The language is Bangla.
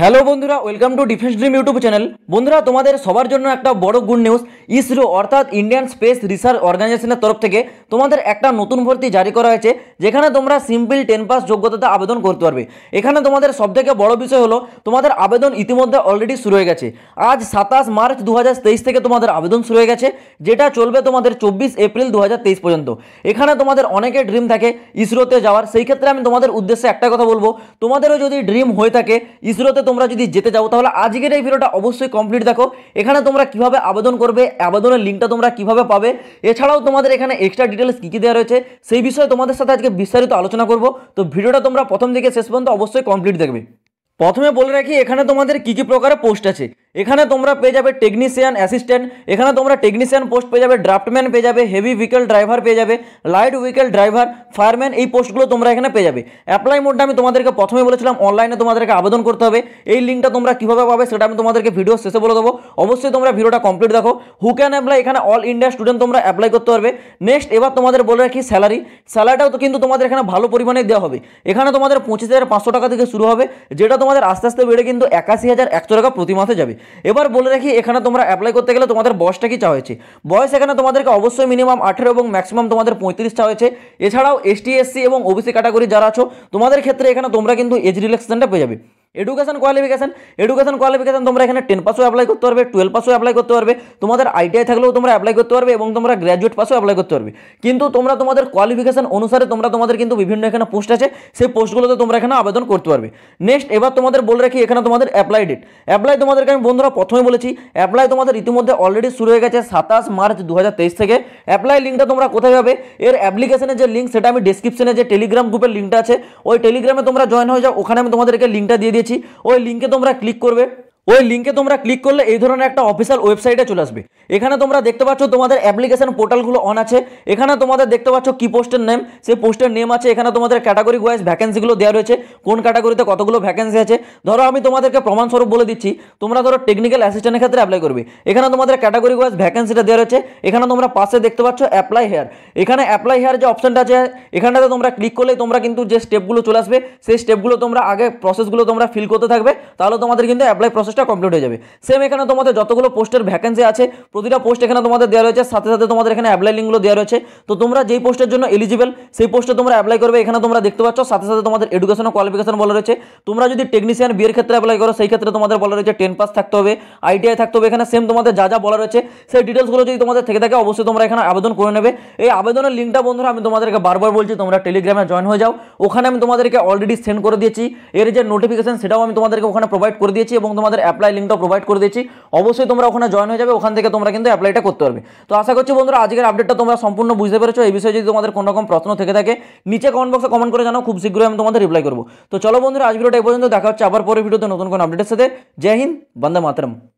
হ্যালো বন্ধুরা welcome to defence dream YouTube channel বন্ধুরা তোমাদের সবার জন্য একটা বড় গুড নিউজ ইসরো অর্থাৎ ইন্ডিয়ান স্পেস রিসার্চ অর্গানাইজেশনের তরফ থেকে তোমাদের একটা নতুন ভর্তি জারি করা হয়েছে যেখানে তোমরা সিম্পল টেন পাস যোগ্যতাতে আবেদন করতে পারবে এখানে তোমাদের সব থেকে বড় বিষয় হলো তোমাদের আবেদন ইতিমধ্যে অলরেডি শুরু হয়ে গেছে আজ সাতাশ মার্চ দু থেকে তোমাদের আবেদন শুরু হয়ে গেছে যেটা চলবে তোমাদের চব্বিশ এপ্রিল দু পর্যন্ত এখানে তোমাদের অনেকে ড্রিম থাকে ইসরোতে যাওয়ার সেই ক্ষেত্রে আমি তোমাদের উদ্দেশ্যে একটা কথা বলবো তোমাদেরও যদি ড্রিম হয়ে থাকে ইসরোতে তোমরা যদি যেতে যাও তাহলে আজকের এই ভিডিওটা অবশ্যই কমপ্লিট দেখো এখানে তোমরা কিভাবে আবেদন করবে আবেদনের লিঙ্কটা তোমরা কিভাবে পাবে এছাড়াও তোমাদের এখানে এক্সট্রা ডিটেলস কী কী দেওয়া রয়েছে সেই বিষয়ে তোমাদের সাথে আজকে বিস্তারিত আলোচনা করব তো ভিডিওটা তোমরা প্রথম থেকে শেষ পর্যন্ত অবশ্যই কমপ্লিট দেখবে প্রথমে বলে রাখি এখানে তোমাদের কী কী প্রকারের পোস্ট আছে এখানে তোমরা পেয়ে যাবে টেকনিশিয়ান অ্যাসিস্ট্যান্ট এখানে তোমরা টেকনিশিয়ান পোস্ট পেয়ে যাবে ড্রাফটম্যান পেয়ে যাবে হেভি ভেহিকেল ড্রাইভার পেয়ে যাবে লাইট ভেহিকেল ড্রাইভার ফায়ারম্যান এই পোস্টগুলো তোমরা এখানে পেয়ে যাবে অ্যাপ্লাই মোডটা আমি তোমাদেরকে প্রথমে বলেছিলাম অনলাইনে তোমাদেরকে আবেদন করতে হবে এই লিঙ্কটা তোমরা কীভাবে পাবে সেটা আমি তোমাদেরকে ভিডিও শেষে বলে দেবো অবশ্যই তোমরা ভিডিওটা কমপ্লিট দেখো হু ক্যান অ্যাপ্লাই এখানে অল ইন্ডিয়া স্টুডেন্ট তোমরা অ্যাপ্লাই করতে পারবে নেক্সট এবার তোমাদের বলে রাখি স্যালারি স্যালারিটাও তো কিন্তু তোমাদের এখানে ভালো পরিমাণে দেওয়া হবে এখানে তোমাদের পঁচিশ হাজার পাঁচশো টাকা থেকে শুরু হবে যেটা তোমাদের আস্তে আস্তে বেড়ে কিন্তু একাশি হাজার একশো টাকা প্রতি মাসে যাবে এবার বলে রাখি এখানে তোমরা অ্যাপ্লাই করতে গেলে তোমাদের বয়সটা কি চাওয়া হয়েছে বয়স এখানে তোমাদেরকে অবশ্যই মিনিমাম আঠেরো এবং ম্যাক্সিমাম তোমাদের পঁয়ত্রিশ চাওয়া হয়েছে এছাড়াও এসটি এসসি এবং ওবিসি ক্যাটাগরি যারা আছো তোমাদের ক্ষেত্রে এখানে তোমরা কিন্তু এজ রিলেকশনটা পেয়ে যাবে এডুকেশন কোয়ালিফিকেশন এডুকেশন কোয়ালিফিকেশন তোমরা এখানে টেন পাসও অ্যাপ্লাই করতে পারবে টুয়েলভ পাসও অ্যাপ্লাই করতে পারবে তোমাদের আইটিআই থাকলেও তোমরা অ্যাপ্লাই করতে পারবে এবং তোমরা গ্র্যাজুয়েট পাসও অ্যাপ্লাই করতে পারবে কিন্তু তোমরা তোমাদের কোয়ালিফিকেশন অনুসারে তোমরা তোমাদের কিন্তু বিভিন্ন এখানে পোস্ট আছে সেই পোস্টগুলোতে তোমরা এখানে আবেদন করতে পারবে নেক্সট এবার তোমাদের বলে রাখি এখানে তোমাদের অ্যাপ্লাই ডেট অ্যাপ্লাই তোমাদেরকে আমি বন্ধুরা প্রথমে বলেছি অ্যাপ্লাই তোমাদের ইতিমধ্যে অলরেডি শুরু হয়ে গেছে সাতাশ মার্চ দু থেকে অ্যাপ্লাই লিঙ্কটা তোমরা কোথায় পাবে এর অ্যাপ্লিকেশনের যে লিঙ্ক সেটা আমি ডিসক্রিপশনে যে টেলিগ্রাম গ্রুপের লিঙ্কটা আছে ওই টেলিগ্রামে তোমরা জয়েন হয়ে যাও ওখানে আমি তোমাদেরকে লিঙ্কটা দিয়ে দিয়েছি ওই লিঙ্কে তোমরা ক্লিক করবে ওই লিঙ্কে তোমরা ক্লিক করলে এই ধরনের একটা অফিসিয়াল ওয়েবসাইটে চলে আসবে এখানে তোমরা দেখতে পাচ্ছ তোমাদের অ্যাপ্লিকেশন পোর্টালগুলো অন আছে এখানে তোমাদের দেখতে পাচ্ছ কি পোস্টের নেম সেই পোস্টের নেম আছে এখানে তোমাদের ক্যাটাগরি ওয়াইজ ভ্যাকেন্সিগুলো দেওয়া রয়েছে কোন ক্যাটাগরিতে কতগুলো ভ্যাকেন্সি আছে ধরো আমি তোমাদেরকে প্রমাণস্বরূপ বলে দিচ্ছি তোমরা ধরো টেকনিক্যাল অ্যাসিস্ট্যান্টের ক্ষেত্রে অ্যাপ্লাই করবে এখানে তোমাদের ক্যাটাগরি ওয়াইজ ভ্যাকেন্সিটা দেওয়া রয়েছে এখানে তোমরা পাশে দেখতে পাচ্ছ অ্যাপ্লাই হেয়ার এখানে অ্যাপ্লাই হেয়ার যে অপশনটা আছে এখানটাতে তোমরা ক্লিক করলে তোমরা কিন্তু যে স্টেপগুলো চলে আসবে সেই স্টেপগুলো তোমরা আগে প্রসেসগুলো তোমরা ফিল করতে থাকবে তাহলে তোমাদের কিন্তু অ্যাপ্লাই প্রসেসটা কমপ্লিট হয়ে যাবে সেম এখানে তোমাদের যতগুলো পোস্টের ভ্যাকেন্সি আছে প্রতিটা পোস্ট এখানে তোমাদের দেওয়া রয়েছে সাথে সাথে তোমাদের এখানে অ্যাপ্লাই লিঙ্কগুলো দেওয়া রয়েছে তো তোমরা যেই পোস্টের জন্য এলিজিবল সেই পোস্টে তোমরা অ্যাপ্লাই করবে এখানে তোমরা দেখতে পাচ্ছ সাথে সাথে তোমাদের এডুকেশন কোয়ালিফিকেশন বলা রয়েছে তোমরা যদি টেকনিশিয়ান বিয়ের ক্ষেত্রে অ্যাপ্লাই করো সেই ক্ষেত্রে তোমাদের বলা রয়েছে টেন পাস থাকতে হবে আইটিআই থাকতে হবে এখানে সেম তোমাদের যা যা বলা রয়েছে সেই ডিটেলসগুলো যদি তোমাদের থেকে থাকে অবশ্যই তোমরা এখানে আবেদন করে নেবে এই আবেদনের লিঙ্কটা বন্ধুরা আমি তোমাদেরকে বারবার বলছি তোমরা টেলিগ্রামে জয়েন হয়ে যাও ওখানে আমি তোমাদেরকে অলরেডি সেন্ড করে দিয়েছি এর যে নোটিফিকেশন সেটাও আমি তোমাদেরকে ওখানে প্রোভাইড করে দিয়েছি এবং তোমাদের অ্যাপ্লাই লিঙ্কটাও প্রোভাইড করে দিয়েছি অবশ্যই তোমরা ওখানে জয়েন হয়ে যাবে ওখান থেকে তোমরা কিন্তু অ্যাপ্লাইটা করতে পারবে তো আশা করছি বন্ধুরা আজকের আপডেটটা তোমরা সম্পূর্ণ বুঝতে পেরেছো এই বিষয়ে যদি তোমাদের কোনো রকম প্রশ্ন থেকে থাকে নিচে কমেন্ট বক্সে কমেন্ট করে জানাও খুব শীঘ্রই আমি তোমাদের রিপ্লাই করবো তো চলো বন্ধুরা আজ ভিডিওটা এই পর্যন্ত দেখা হচ্ছে আবার পরে ভিডিওতে নতুন কোনো আপডেটের সাথে জয় হিন্দ বন্দে মাতরম